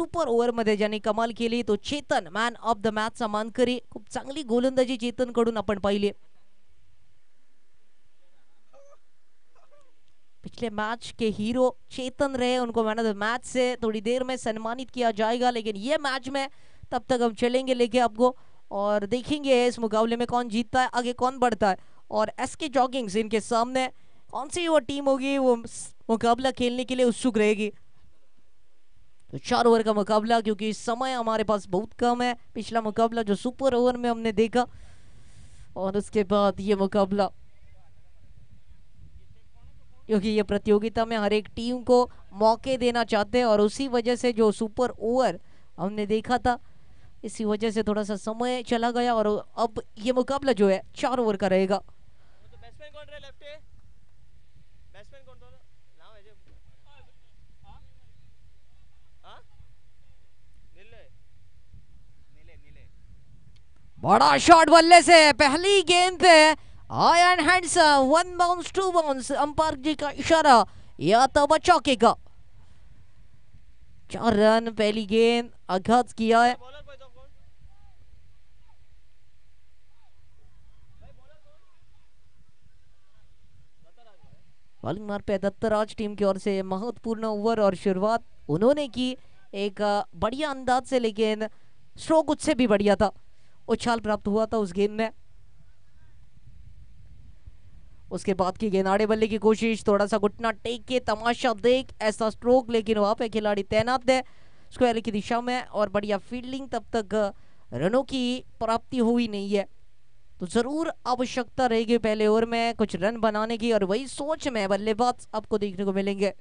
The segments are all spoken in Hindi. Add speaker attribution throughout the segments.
Speaker 1: सुपर ओव्हरमध्ये ज्यांनी कमाल लिए तो Chetan man of the match चा मानकरी खूब चांगली गोलंदाजी कड़ी अपन पाले पिछले मैच के हीरो चेतन रहे उनको मैन ऑफ द मैच से थोड़ी देर में सम्मानित किया जाएगा लेकिन ये मैच में तब तक हम चलेंगे लेके आपको और देखेंगे इस मुकाबले में कौन जीतता है आगे कौन बढ़ता है और एस के जॉगिंग्स इनके सामने कौन सी वो टीम होगी वो मुकाबला खेलने के लिए उत्सुक रहेगी तो चार ओवर का मुकाबला क्योंकि समय हमारे पास बहुत कम है पिछला मुकाबला जो सुपर ओवर में हमने देखा और उसके बाद ये मुकाबला क्योंकि ये प्रतियोगिता में हर एक टीम को मौके देना चाहते हैं और उसी वजह से जो सुपर ओवर हमने देखा था इसी वजह से थोड़ा सा समय चला गया और अब ये मुकाबला जो है चार ओवर का रहेगा तो बड़ा शॉट बल्ले से पहली गेंद पे आयन hands one bounce two bounce umpire जी का इशारा या तो वह चौके का चार रन पहली गेंद आघात किया है बॉलिंग मार पे दत्तराज टीम की ओर से महत्वपूर्ण ओवर और शुरुआत उन्होंने की एक बढ़िया अंदाज से लेकिन स्ट्रोक उससे भी बढ़िया था उछाल प्राप्त हुआ था उस गेंद में उसके बाद की गेंद आड़े बल्ले की कोशिश थोड़ा सा घुटना टेक के तमाशा देख ऐसा स्ट्रोक लेकिन वहां पे खिलाड़ी तैनात है स्क्वायर की दिशा में और बढ़िया फील्डिंग तब तक रनों की प्राप्ति हुई नहीं है तो ज़रूर आवश्यकता रहेगी पहले ओवर में कुछ रन बनाने की और वही सोच में बल्लेबाज आपको देखने को मिलेंगे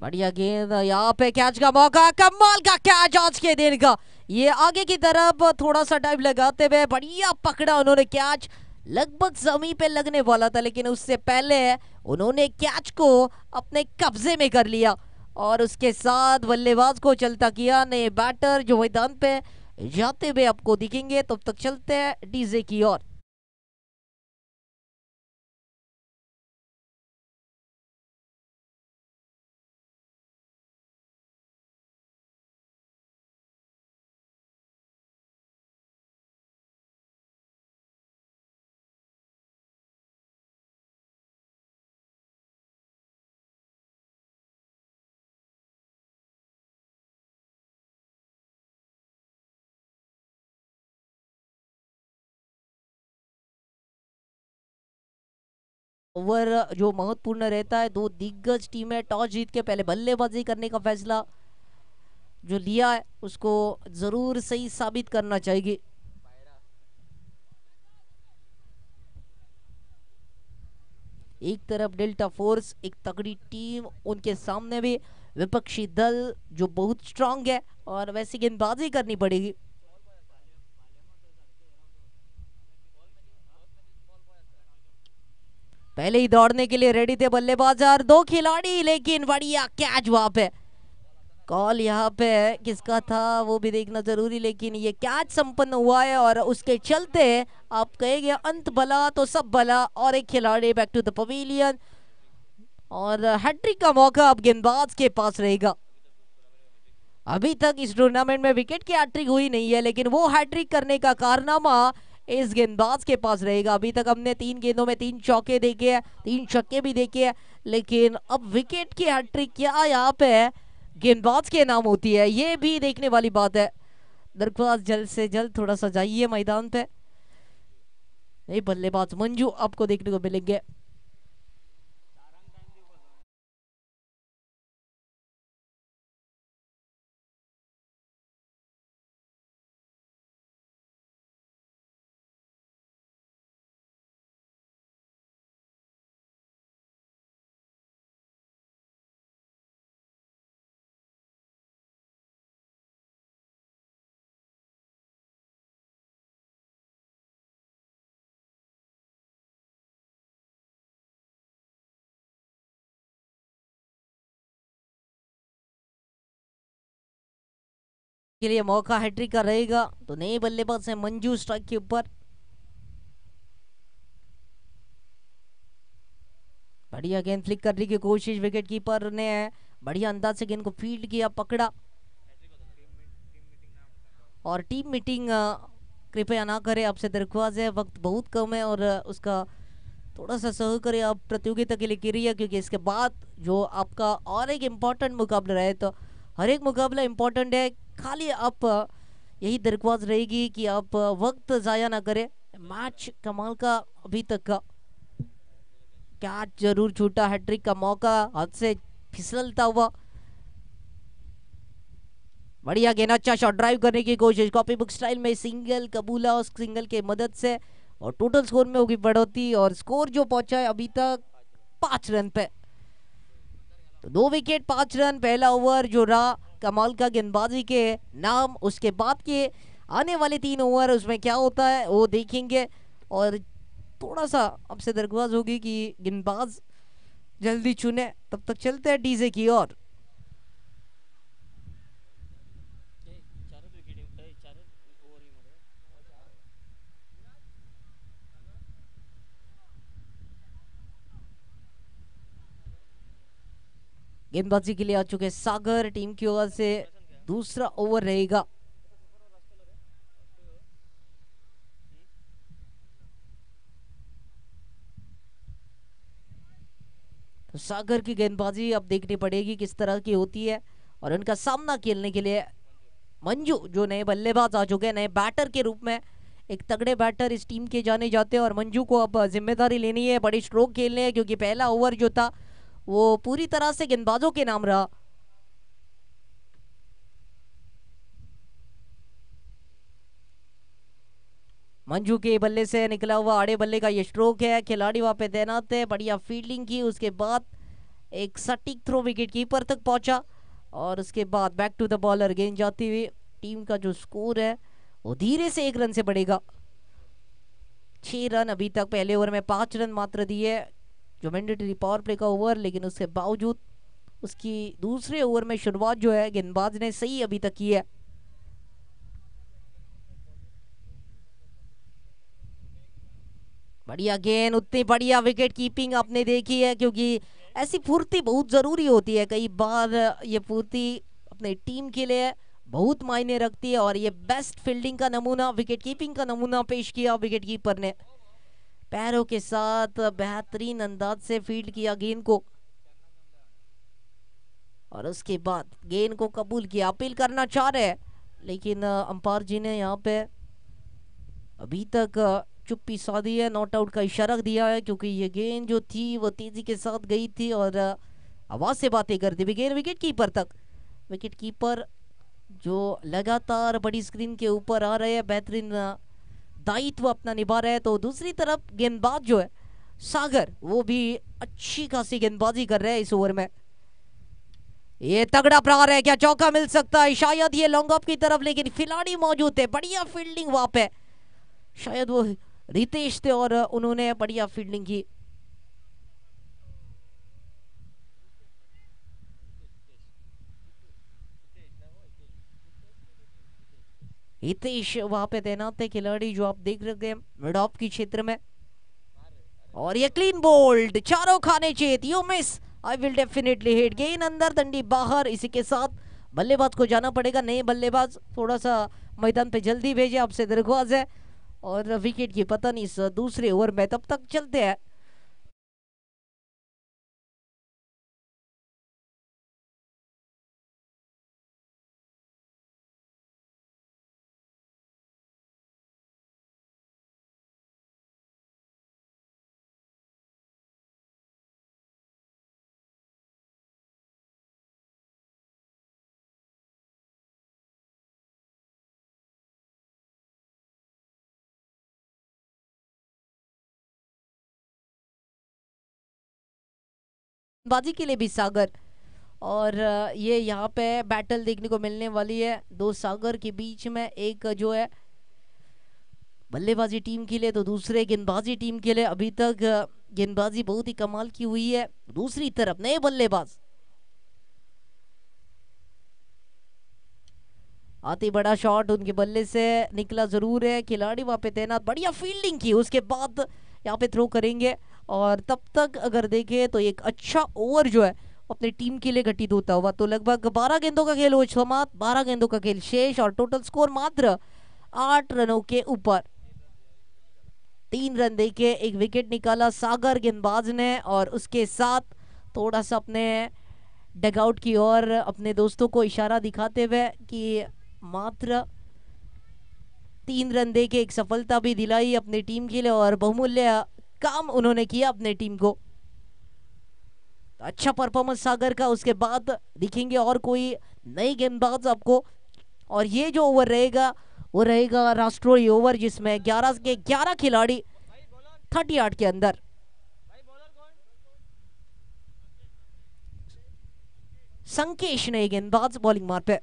Speaker 1: बढ़िया गेंद यहाँ पे कैच का मौका कमाल का कैच आज के दिन का ये आगे की तरफ थोड़ा सा टाइम लगाते हुए बढ़िया पकड़ा उन्होंने कैच लगभग जमीन पे लगने वाला था लेकिन उससे पहले उन्होंने कैच को अपने कब्जे में कर लिया और उसके साथ बल्लेबाज को चलता किया नए बैटर जो मैदान पे जाते हुए आपको दिखेंगे तब तो तक चलते हैं डीजे की ओर ओवर जो महत्वपूर्ण रहता है दो दिग्गज टीमें टॉस जीत के पहले बल्लेबाजी करने का फैसला जो लिया है उसको ज़रूर सही साबित करना चाहिए एक तरफ डेल्टा फोर्स एक तगड़ी टीम उनके सामने भी विपक्षी दल जो बहुत स्ट्रांग है और वैसी गेंदबाजी करनी पड़ेगी पहले ही दौड़ने के लिए रेडी थे बल्लेबाज और दो खिलाड़ी लेकिन बढ़िया कैच वहां पे कॉल यहाँ पे किसका था वो भी देखना जरूरी लेकिन ये कैच संपन्न हुआ है और उसके चलते आप कहेंगे अंत भला तो सब भला और एक खिलाड़ी बैक टू द पवेलियन और हैट्रिक का मौका अब गेंदबाज के पास रहेगा अभी तक इस टूर्नामेंट में विकेट की हैट्रिक हुई नहीं है लेकिन वो हैट्रिक करने का कारनामा इस गेंदबाज के पास रहेगा अभी तक हमने तीन गेंदों में तीन चौके देखे हैं तीन छक्के भी देखे हैं लेकिन अब विकेट की हैट्रिक क्या यहाँ पे गेंदबाज के नाम होती है ये भी देखने वाली बात है दरख्वास्त जल्द से जल्द थोड़ा सा जाइए मैदान पे नहीं बल्लेबाज मंजू आपको देखने को मिलेंगे के लिए मौका हैट्रिक का रहेगा तो नए बल्लेबाज है मंजू स्ट्राइक के ऊपर बढ़िया गेंद फ्लिक करने की कोशिश विकेट कीपर ने बढ़िया अंदाज से गेंद को फील्ड किया पकड़ा और टीम मीटिंग कृपया ना करें आपसे दरख्वास्त है वक्त बहुत कम है और उसका थोड़ा सा सह करें आप प्रतियोगिता के लिए करिए क्योंकि इसके बाद जो आपका और एक इम्पोर्टेंट मुकाबला रहे तो हर एक मुकाबला इम्पोर्टेंट है खाली आप यही दरख्वास्त रहेगी कि आप वक्त ज़ाया ना करें मैच कमाल का अभी तक का कैच जरूर छूटा हैट्रिक का मौका हाथ से फिसलता हुआ बढ़िया गेंद अच्छा शॉट ड्राइव करने की कोशिश कॉपी बुक स्टाइल में सिंगल कबूला और सिंगल के मदद से और टोटल स्कोर में होगी बढ़ोतरी और स्कोर जो पहुंचा है अभी तक पांच रन पे तो दो विकेट पांच रन पहला ओवर जो रहा कमाल का गेंदबाजी के नाम उसके बाद के आने वाले तीन ओवर उसमें क्या होता है वो देखेंगे और थोड़ा सा आपसे दरख्वास्त होगी कि गेंदबाज जल्दी चुने तब तक चलते हैं डीजे की ओर गेंदबाजी के लिए आ चुके सागर टीम की ओर से दूसरा ओवर रहेगा तो सागर की गेंदबाजी अब देखनी पड़ेगी किस तरह की होती है और उनका सामना खेलने के लिए मंजू जो नए बल्लेबाज आ चुके हैं नए बैटर के रूप में एक तगड़े बैटर इस टीम के जाने जाते हैं और मंजू को अब जिम्मेदारी लेनी है बड़ी स्ट्रोक खेलने हैं क्योंकि पहला ओवर जो था वो पूरी तरह से गेंदबाजों के नाम रहा मंजू के बल्ले से निकला हुआ आड़े बल्ले का ये स्ट्रोक है खिलाड़ी वहां पे तैनात है बढ़िया फील्डिंग की उसके बाद एक सटीक थ्रो विकेट कीपर तक पहुंचा और उसके बाद बैक टू द बॉलर गेंद जाती हुई टीम का जो स्कोर है वो धीरे से एक रन से बढ़ेगा छह रन अभी तक पहले ओवर में पांच रन मात्र दिए जो मैंडेटरी पावर प्ले का ओवर लेकिन उसके बावजूद उसकी दूसरे ओवर में शुरुआत जो है गेंदबाज ने सही अभी तक की है बढ़िया गेंद उतनी बढ़िया विकेट कीपिंग आपने देखी है क्योंकि ऐसी फुर्ती बहुत ज़रूरी होती है कई बार ये फुर्ती अपने टीम के लिए बहुत मायने रखती है और ये बेस्ट फील्डिंग का नमूना विकेट कीपिंग का नमूना पेश किया विकेट कीपर ने पैरों के साथ बेहतरीन अंदाज से फील्ड किया गेंद को और उसके बाद गेंद को कबूल किया अपील करना चाह रहे लेकिन अंपायर जी ने यहाँ पे अभी तक चुप्पी साधी है नॉट आउट का इशारा दिया है क्योंकि ये गेंद जो थी वो तेजी के साथ गई थी और आवाज से बातें करती गेंद विकेट कीपर तक विकेट कीपर जो लगातार बड़ी स्क्रीन के ऊपर आ रहे हैं बेहतरीन दायित्व अपना निभा रहे हैं तो दूसरी तरफ गेंदबाज जो है सागर वो भी अच्छी खासी गेंदबाजी कर रहे हैं इस ओवर में ये तगड़ा प्रहार है क्या चौका मिल सकता है शायद ये लॉन्ग ऑफ की तरफ लेकिन खिलाड़ी मौजूद थे बढ़िया फील्डिंग वहां पे शायद वो रितेश थे और उन्होंने बढ़िया फील्डिंग की हितेश वहां पे तैनात है खिलाड़ी जो आप देख रहे हैं मिड ऑफ की क्षेत्र में और ये क्लीन बोल्ड चारों खाने चेत you miss I will definitely hit गेन अंदर दंडी बाहर इसी के साथ बल्लेबाज को जाना पड़ेगा नए बल्लेबाज थोड़ा सा मैदान पे जल्दी भेजे आपसे दरख्वास्त है और विकेट की पता नहीं दूसरे ओवर में तब तक चलते हैं बाजी के लिए भी सागर और ये यहाँ पे बैटल देखने को मिलने वाली है दो सागर के बीच में एक जो है बल्लेबाजी टीम के लिए तो दूसरे गेंदबाजी टीम के लिए अभी तक गेंदबाजी बहुत ही कमाल की हुई है दूसरी तरफ नए बल्लेबाज आती बड़ा शॉट उनके बल्ले से निकला जरूर है खिलाड़ी वहां पे तैनात बढ़िया फील्डिंग की उसके बाद यहाँ पे थ्रो करेंगे और तब तक अगर देखें तो एक अच्छा ओवर जो है अपनी टीम के लिए घटित होता हुआ तो लगभग बारह गेंदों का खेल हो समाप्त बारह गेंदों का खेल शेष और टोटल स्कोर मात्र आठ रनों के ऊपर तीन रन के एक विकेट निकाला सागर गेंदबाज ने और उसके साथ थोड़ा सा अपने डगआउट की ओर अपने दोस्तों को इशारा दिखाते हुए कि मात्र तीन रन देके एक सफलता भी दिलाई अपनी टीम के लिए और बहुमूल्य काम उन्होंने किया अपने टीम को तो अच्छा परफॉर्मेंस सागर का उसके बाद दिखेंगे और कोई नई गेंदबाज आपको और ये जो ओवर रहेगा वो रहेगा राष्ट्रीय ओवर जिसमें 11 के 11 खिलाड़ी 38 के अंदर संकेश ने गेंदबाज बॉलिंग मार पे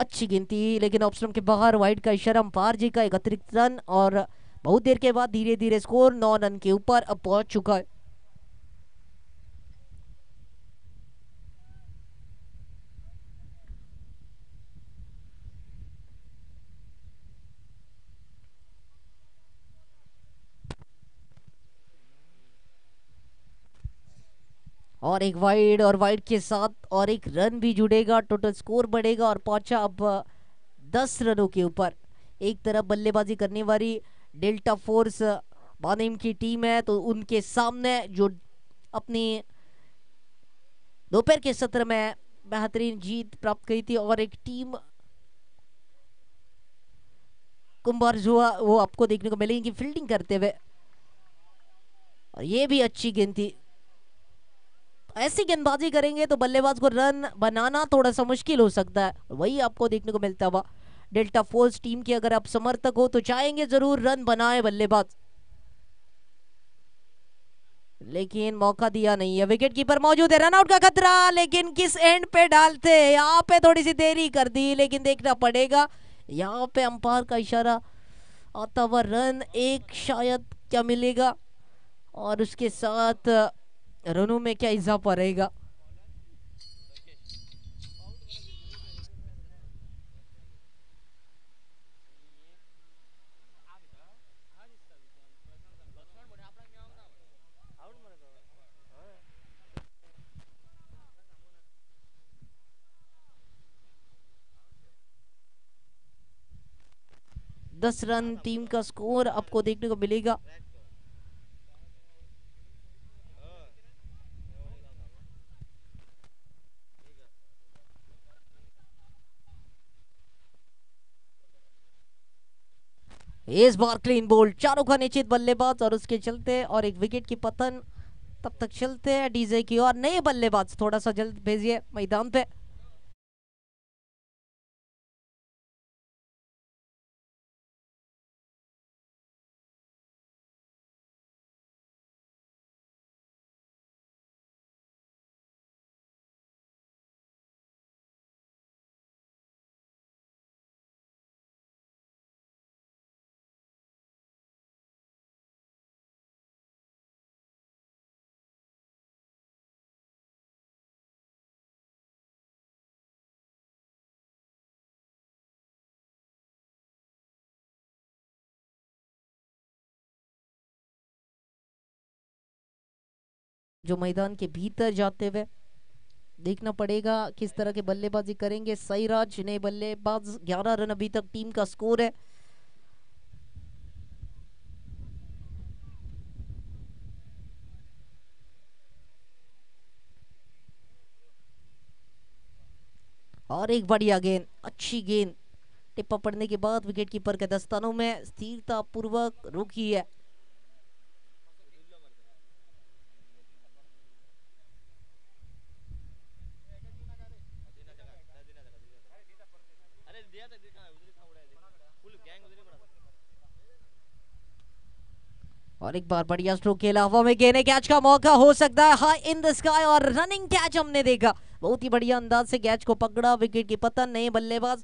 Speaker 1: अच्छी गिनती लेकिन ऑप्शन के बाहर वाइट का इशारा पार जी का एक अतिरिक्त रन और बहुत देर के बाद धीरे धीरे स्कोर नौ रन के ऊपर अब पहुंच चुका है और एक वाइड और वाइड के साथ और एक रन भी जुड़ेगा टोटल स्कोर बढ़ेगा और पहुंचा अब दस रनों के ऊपर एक तरफ बल्लेबाजी करने वाली डेल्टा फोर्स बानिम की टीम है तो उनके सामने जो अपनी दोपहर के सत्र में बेहतरीन जीत प्राप्त की थी और एक टीम कुंभार जुआ वो आपको देखने को मिलेगी फील्डिंग करते हुए और ये भी अच्छी गेंद थी ऐसी गेंदबाजी करेंगे तो बल्लेबाज को रन बनाना थोड़ा सा मुश्किल हो सकता है वही आपको देखने को मिलता हुआ डेल्टा फोर्स टीम की अगर आप समर्थक हो तो चाहेंगे जरूर रन बनाए बल्लेबाज लेकिन मौका दिया नहीं है विकेट कीपर मौजूद है रनआउट का खतरा लेकिन किस एंड पे डालते यहाँ पे थोड़ी सी देरी कर दी लेकिन देखना पड़ेगा यहाँ पे अंपायर का इशारा आता हुआ रन एक शायद क्या मिलेगा और उसके साथ रनों में क्या इजाफा रहेगा दस रन टीम का स्कोर आपको देखने को मिलेगा इस बार क्लीन बोल चारों का निश्चित बल्लेबाज और उसके चलते और एक विकेट की पतन तब तक चलते हैं डीजे की और नए बल्लेबाज थोड़ा सा जल्द भेजिए मैदान पे जो मैदान के भीतर जाते हुए देखना पड़ेगा किस तरह के बल्लेबाजी करेंगे सईराज ने बल्लेबाज 11 रन अभी तक टीम का स्कोर है और एक बढ़िया गेंद अच्छी गेंद टिप्पा पड़ने के बाद विकेट कीपर के दस्तानों में स्थिरता पूर्वक रुकी है और एक बार बढ़िया स्ट्रोक खेला हवा में गेने कैच का मौका हो सकता है हाई इन द स्काई और रनिंग कैच हमने देखा बहुत ही बढ़िया अंदाज से कैच को पकड़ा विकेट की पतन नहीं बल्लेबाज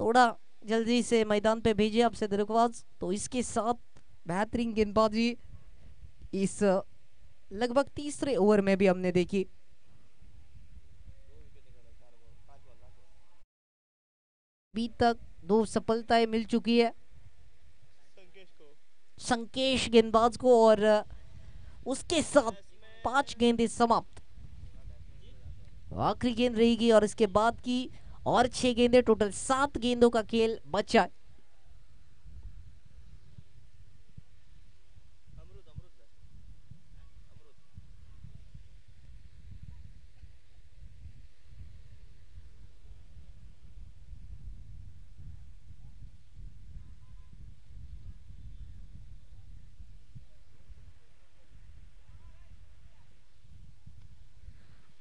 Speaker 1: थोड़ा जल्दी से मैदान पे भेजे आपसे से तो इसके साथ बेहतरीन गेंदबाजी इस लगभग तीसरे ओवर में भी हमने देखी अभी तक दो सफलताएं मिल चुकी है संकेश गेंदबाज को और उसके साथ पांच गेंदें समाप्त आखिरी गेंद रहेगी और इसके बाद की और छह गेंदें टोटल सात गेंदों का खेल बचा है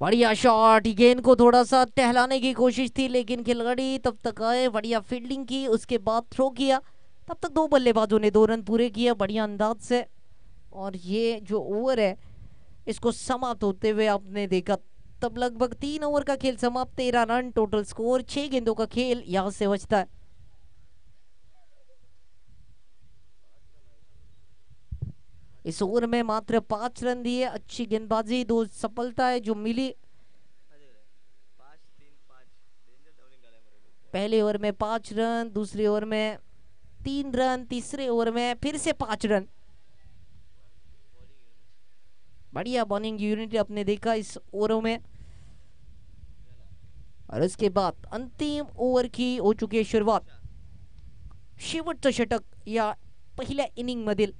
Speaker 1: बढ़िया शॉट गेंद को थोड़ा सा टहलाने की कोशिश थी लेकिन खिलाड़ी तब तक आए बढ़िया फील्डिंग की उसके बाद थ्रो किया तब तक दो बल्लेबाजों ने दो रन पूरे किए बढ़िया अंदाज से और ये जो ओवर है इसको समाप्त होते हुए आपने देखा तब लगभग तीन ओवर का खेल समाप्त तेरह रन टोटल स्कोर छः गेंदों का खेल यहाँ से बचता है इस ओवर में मात्र पांच रन दिए अच्छी गेंदबाजी दो सफलता है जो मिली पहले ओवर में पांच रन दूसरे ओवर में तीन रन तीसरे ओवर में फिर से पांच रन बढ़िया बॉलिंग यूनिट आपने देखा इस ओवर में और उसके बाद अंतिम ओवर की हो चुकी है शुरुआत शेवटचं शतक तो या पहले इनिंग मदिल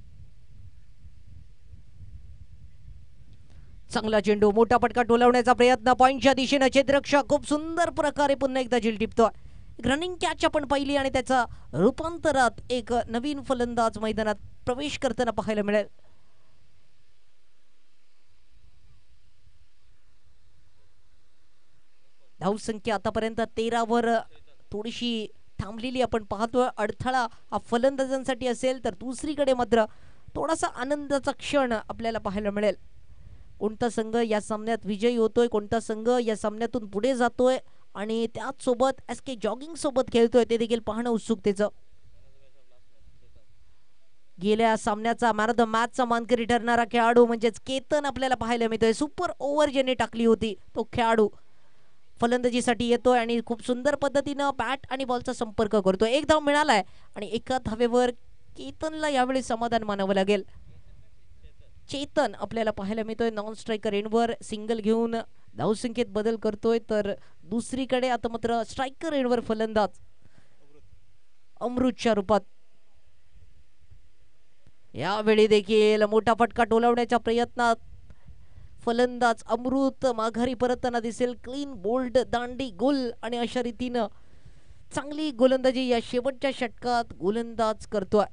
Speaker 1: चांगला चेंडू मोठा फटका टोलवण्याचा प्रयत्न पॉईंटच्या दिशेनं छेदरक्षा खूप सुंदर प्रकारे पुन्हा एकदा झेल टिपतोय रनिंग कॅच आपण पाहिली आणि त्याचा रूपांतरात एक नवीन फलंदाज मैदानात प्रवेश करताना पाहायला मिळेल धावसंख्या आतापर्यंत तेरावर थोडीशी थांबलेली आपण पाहतोय अडथळा हा फलंदाजांसाठी असेल तर दुसरीकडे मात्र थोडासा आनंदाचा क्षण आपल्याला पाहायला मिळेल कोणता संघ या सामन्यात विजयी होतोय कोणता संघ या सामन्यातून पुढे जातोय आणि त्याचसोबत एस के जॉगिंग सोबत खेळतोय ते देखील पाहणं उत्सुकतेचं गेल्या सामन्याचा मॅन ऑफ द मॅचचा मानकरी ठरणारा खेळाडू म्हणजेच केतन आपल्याला पाहायला मिळतोय सुपर ओव्हर ज्याने टाकली होती तो खेळाडू फलंदाजीसाठी येतोय आणि खूप सुंदर पद्धतीनं बॅट आणि बॉलचा संपर्क करतोय एक धाव मिळालाय आणि एका धावेवर केतनला यावेळी समाधान मानावं लागेल चेतन आपल्याला पाहायला मिळतोय नॉन स्ट्रायकर एंडवर सिंगल घेऊन धावसंख्येत बदल करतोय तर दुसरीकडे आता मात्र स्ट्रायकर एंडवर फलंदाज अमृतच्या रूपात यावेळी देखील मोठा फटका टोलावण्याच्या प्रयत्नात फलंदाज अमृत माघारी परतताना दिसेल क्लीन बोल्ड दांडी गोल आणि अशा रीतीनं चांगली गोलंदाजी या शेवटच्या षटकात गोलंदाज करतोय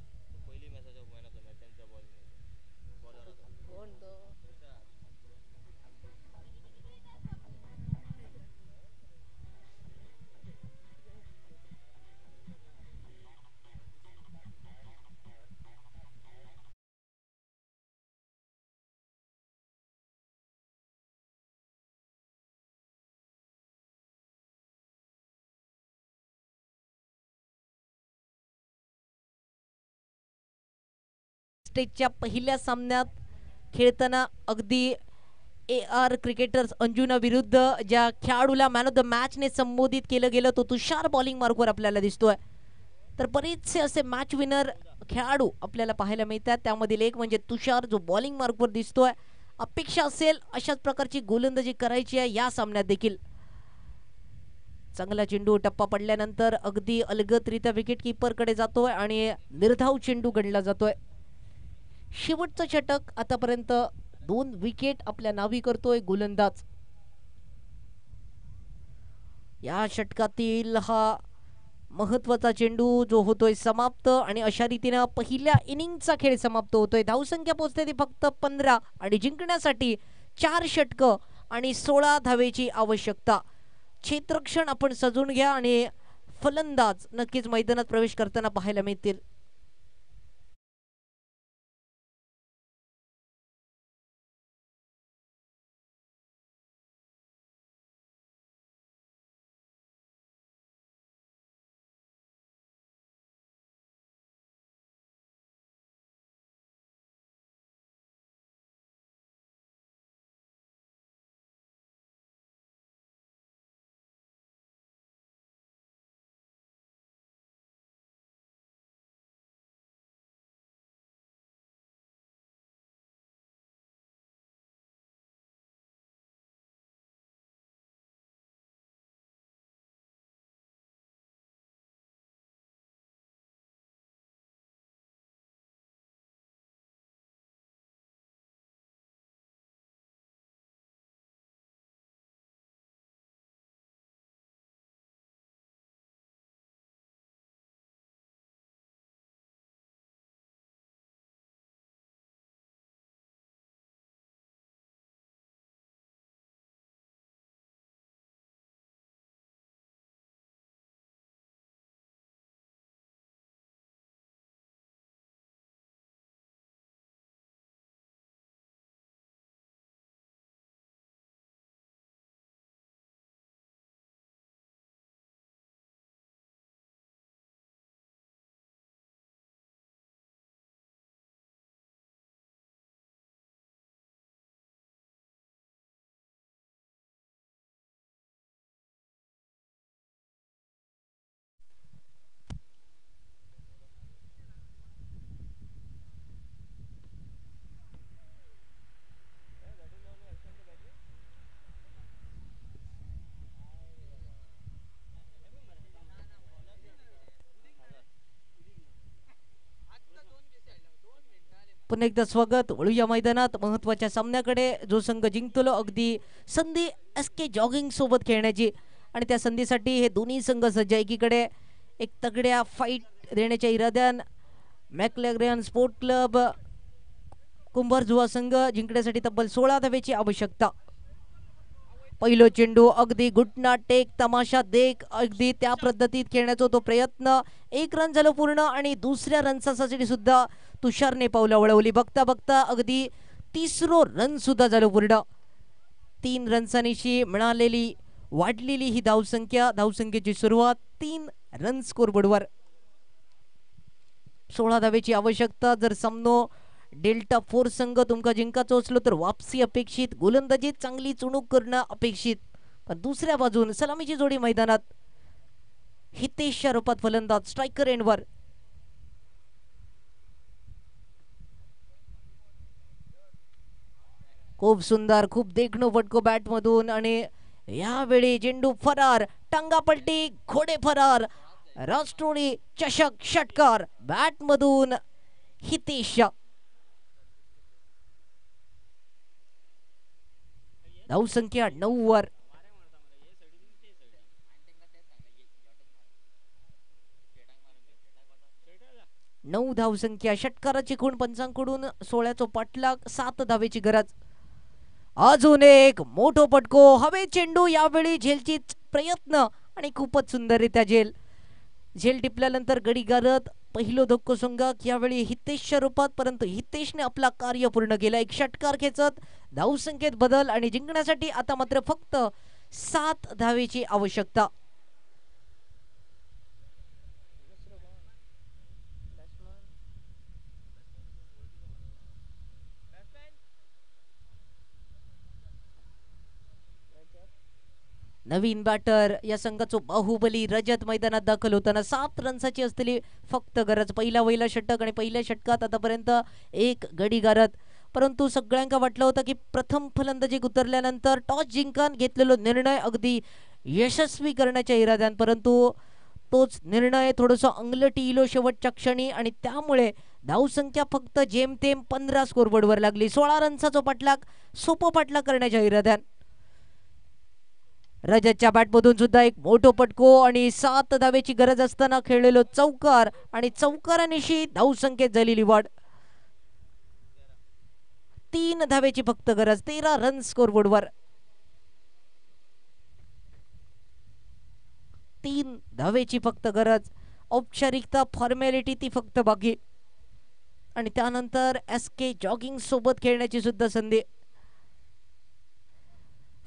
Speaker 1: टेस्टच्या पहिल्या सामन्यात खेळताना अगदी ए आर क्रिकेटर्स अंजुना विरुद्ध ज्या खेळाडूला मॅन ऑफ द मॅचने संबोधित केलं गेलं तो तुषार बॉलिंग मार्कवर आपल्याला दिसतोय तर बरेचसे असे मॅच विनर खेळाडू आपल्याला पाहायला मिळतात त्यामधील एक म्हणजे तुषार जो बॉलिंग मार्कवर दिसतोय अपेक्षा असेल अशाच प्रकारची गोलंदाजी करायची आहे या सामन्यात देखील चांगला चेंडू टप्पा पडल्यानंतर अगदी अलगतरित्या विकेट किपरकडे जातोय आणि निर्धाव चेंडू गणला जातोय शेवटचं षटक आतापर्यंत दोन विकेट आपल्या नावी करतोय गोलंदाज या षटकातील हा महत्वाचा चेंडू जो होतोय समाप्त आणि अशा रीतीनं पहिल्या इनिंगचा खेळ समाप्त होतोय धावसंख्या पोचते ती फक्त पंधरा आणि जिंकण्यासाठी चार षटक आणि सोळा धावेची आवश्यकता क्षेत्रक्षण आपण सजून घ्या आणि फलंदाज नक्कीच मैदानात प्रवेश करताना पाहायला मिळतील पुन्हा एकदा स्वागत या मैदानात महत्वाच्या सामन्याकडे जो संघ जिंकतो अगदी संधी एस के जॉगिंग सोबत खेळण्याची आणि त्या संधीसाठी हे दोन्ही संघ सज्ज एकीकडे एक तगड्या फाईट देण्याच्या इराद्यान मॅकलॅग्रियन स्पोर्ट क्लब कुंभार जुवा संघ जिंकण्यासाठी तब्बल सोळा धावेची आवश्यकता पहिलो चेंडू अगदी घुटना टेक तमाशा देख अगदी त्या पद्धतीत खेळण्याचा तो प्रयत्न एक रन झालं पूर्ण आणि दुसऱ्या रन्सासाठी सुद्धा तुषारने पावलं वळवली बघता बघता अगदी तिसरो रन सुद्धा झालो पूर्ण तीन रन्सांनीशी मिळालेली वाढलेली ही धावसंख्या धावसंख्येची सुरुवात तीन रन स्कोर बोर्डवर सोळा धावेची आवश्यकता जर सामनो डेल्टा फोर संघ तुमका जिंकाचो असलो तर वापसी अपेक्षित गोलंदाजीत चांगली चुणूक करणं अपेक्षित पण दुसऱ्या बाजून सलामीची जोडी मैदानात हितेशच्या रूपात फलंदाज स्ट्रायकर एंडवर खूप सुंदर खूप देखणो फटको मधून आणि यावेळी झेंडू फरार पलटी घोडे फरार रस्टोळी चषक षटकार बॅट मधून हितेश धावसंख्या नऊ वर नऊ धावसंख्या षटकाराची खूण पंचांकडून सोळ्याचो पाठलाग सात धावेची गरज अजून एक मोठो पटको हवे चेंडू यावेळी झेलची प्रयत्न आणि खूपच सुंदररित्या झेल झेल टिपल्यानंतर गडी गारत पहिलो धक्को संघात यावेळी हितेशच्या रूपात परंतु हितेशने आपला कार्य पूर्ण केला एक षटकार खेचत धावसंख्येत बदल आणि जिंकण्यासाठी आता मात्र फक्त सात धावेची आवश्यकता नवीन बॅटर या संघाचं बाहुबली रजत मैदानात दाखल होताना सात रन्साची असलेली फक्त गरज पहिला वहिला षटक आणि पहिल्या षटकात आतापर्यंत एक गडी गारत परंतु सगळ्यांका वाटलं होतं की प्रथम फलंदाजी उतरल्यानंतर टॉस जिंकून घेतलेलो निर्णय अगदी यशस्वी करण्याच्या इराद्यान परंतु तोच निर्णय थोडस अंगलटी इलो हो शेवटच्या क्षणी आणि त्यामुळे धावसंख्या फक्त जेमतेम पंधरा स्कोरबोर्डवर लागली सोळा रन्सचा पाठलाग सोपं पाठलाग करण्याच्या इराद्यान रजतच्या बॅटमधून सुद्धा एक मोठो पटको आणि सात धावेची गरज असताना खेळलेलो चौकार आणि धाव संख्येत झालेली वाढ तीन धावेची फक्त गरज तेरा रन स्कोरबोर्डवर तीन धावेची फक्त गरज औपचारिकता फॉर्मॅलिटी ती फक्त बाकी आणि त्यानंतर एस के जॉगिंग सोबत खेळण्याची सुद्धा संधी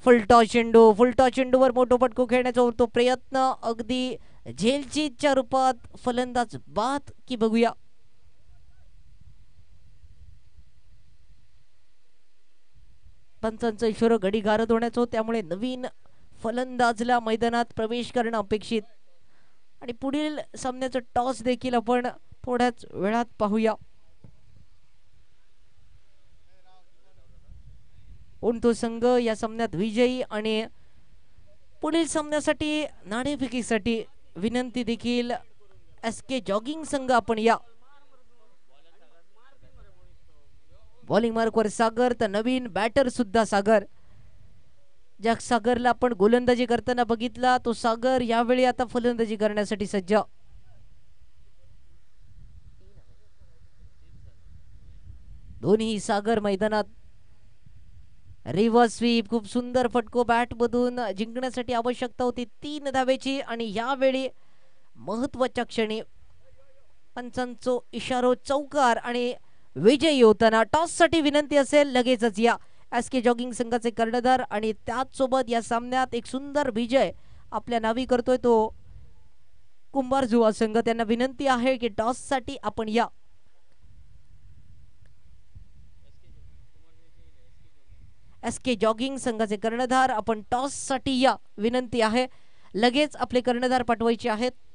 Speaker 1: फुलटॉ चेंडू चेंडू चेंडूवर मोठो पटको खेळण्याचा होतो प्रयत्न अगदी च्या रूपात फलंदाज बात की बघूया पंचांचं ईश्वर घडी गारद होण्याचं त्यामुळे नवीन फलंदाजला मैदानात प्रवेश करणं अपेक्षित आणि पुढील सामन्याचं टॉस देखील आपण थोड्याच वेळात पाहूया पण तो संघ या सामन्यात विजयी आणि पुढील सामन्यासाठी नाणेफेकीसाठी विनंती देखील एस के जॉगिंग संघ आपण या बॉलिंग मार्कवर सागर तर नवीन बॅटर सुद्धा सागर ज्या सागरला आपण गोलंदाजी करताना बघितला तो सागर यावेळी आता फलंदाजी करण्यासाठी सज्ज दोन्ही सागर मैदानात रिव्हर्स स्वीप खूप सुंदर फटको बॅटमधून जिंकण्यासाठी आवश्यकता होती तीन धावेची आणि यावेळी महत्वाच्या क्षणी पंचांचो इशारो चौकार आणि विजयी होताना टॉससाठी विनंती असेल लगेचच या एस के जॉगिंग संघाचे कर्णधार आणि त्याचसोबत या सामन्यात एक सुंदर विजय आपल्या नावी करतोय तो कुंभार संघ त्यांना विनंती आहे की टॉससाठी आपण या एस के जॉगिंग संघाचे कर्णधार आपण टॉससाठी या विनंती आहे लगेच आपले कर्णधार पाठवायचे आहेत